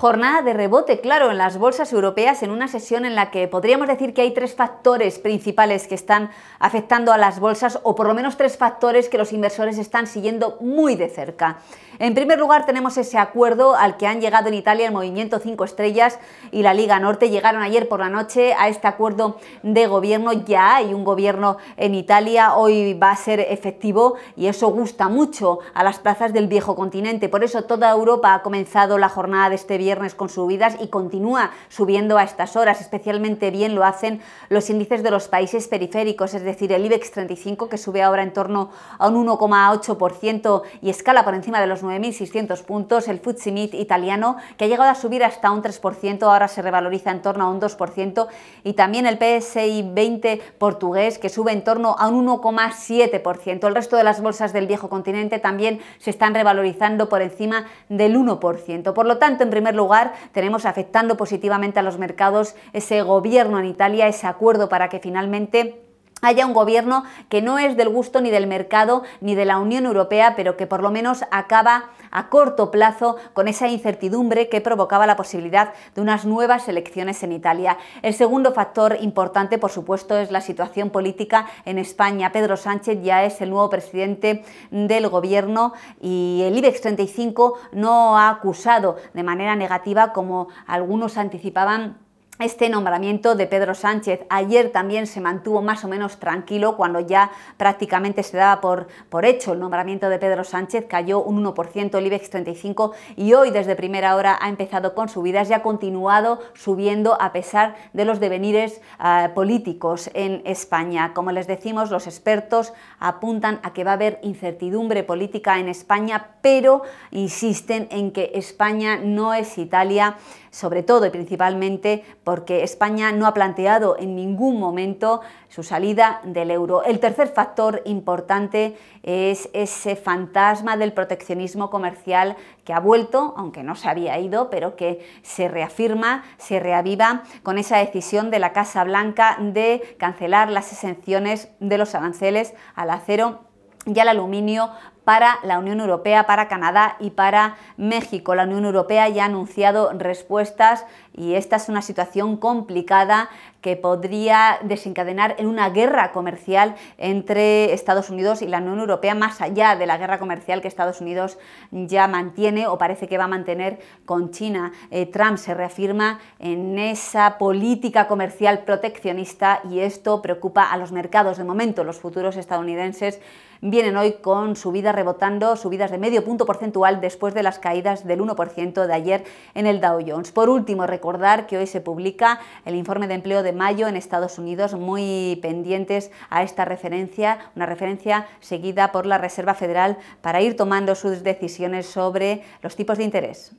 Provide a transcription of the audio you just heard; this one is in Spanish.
Jornada de rebote, claro, en las bolsas europeas, en una sesión en la que podríamos decir que hay tres factores principales que están afectando a las bolsas, o por lo menos tres factores que los inversores están siguiendo muy de cerca. En primer lugar, tenemos ese acuerdo al que han llegado en Italia el Movimiento 5 Estrellas y la Liga Norte. Llegaron ayer por la noche a este acuerdo de gobierno. Ya hay un gobierno en Italia, hoy va a ser efectivo y eso gusta mucho a las plazas del viejo continente. Por eso toda Europa ha comenzado la jornada de este viernes con subidas y continúa subiendo a estas horas. Especialmente bien lo hacen los índices de los países periféricos, es decir, el IBEX 35 que sube ahora en torno a un 1,8% y escala por encima de los 9.600 puntos, el FTSE italiano que ha llegado a subir hasta un 3%, ahora se revaloriza en torno a un 2% y también el PSI 20 portugués que sube en torno a un 1,7%. El resto de las bolsas del viejo continente también se están revalorizando por encima del 1%. Por lo tanto, en primer lugar, lugar, tenemos afectando positivamente a los mercados ese gobierno en Italia, ese acuerdo para que finalmente haya un gobierno que no es del gusto ni del mercado ni de la Unión Europea, pero que por lo menos acaba a corto plazo con esa incertidumbre que provocaba la posibilidad de unas nuevas elecciones en Italia. El segundo factor importante, por supuesto, es la situación política en España. Pedro Sánchez ya es el nuevo presidente del gobierno y el IBEX 35 no ha acusado de manera negativa, como algunos anticipaban, este nombramiento de Pedro Sánchez. Ayer también se mantuvo más o menos tranquilo cuando ya prácticamente se daba por, por hecho el nombramiento de Pedro Sánchez, cayó un 1% el IBEX 35 y hoy desde primera hora ha empezado con subidas y ha continuado subiendo a pesar de los devenires ah, políticos en España. Como les decimos, los expertos apuntan a que va a haber incertidumbre política en España, pero insisten en que España no es Italia sobre todo y principalmente porque España no ha planteado en ningún momento su salida del euro. El tercer factor importante es ese fantasma del proteccionismo comercial que ha vuelto, aunque no se había ido, pero que se reafirma, se reaviva con esa decisión de la Casa Blanca de cancelar las exenciones de los aranceles al acero y al aluminio para la Unión Europea, para Canadá y para México. La Unión Europea ya ha anunciado respuestas y esta es una situación complicada que podría desencadenar en una guerra comercial entre Estados Unidos y la Unión Europea, más allá de la guerra comercial que Estados Unidos ya mantiene o parece que va a mantener con China. Eh, Trump se reafirma en esa política comercial proteccionista y esto preocupa a los mercados. De momento, los futuros estadounidenses vienen hoy con su vida rebotando subidas de medio punto porcentual después de las caídas del 1% de ayer en el Dow Jones. Por último, recordar que hoy se publica el informe de empleo de mayo en Estados Unidos, muy pendientes a esta referencia, una referencia seguida por la Reserva Federal para ir tomando sus decisiones sobre los tipos de interés.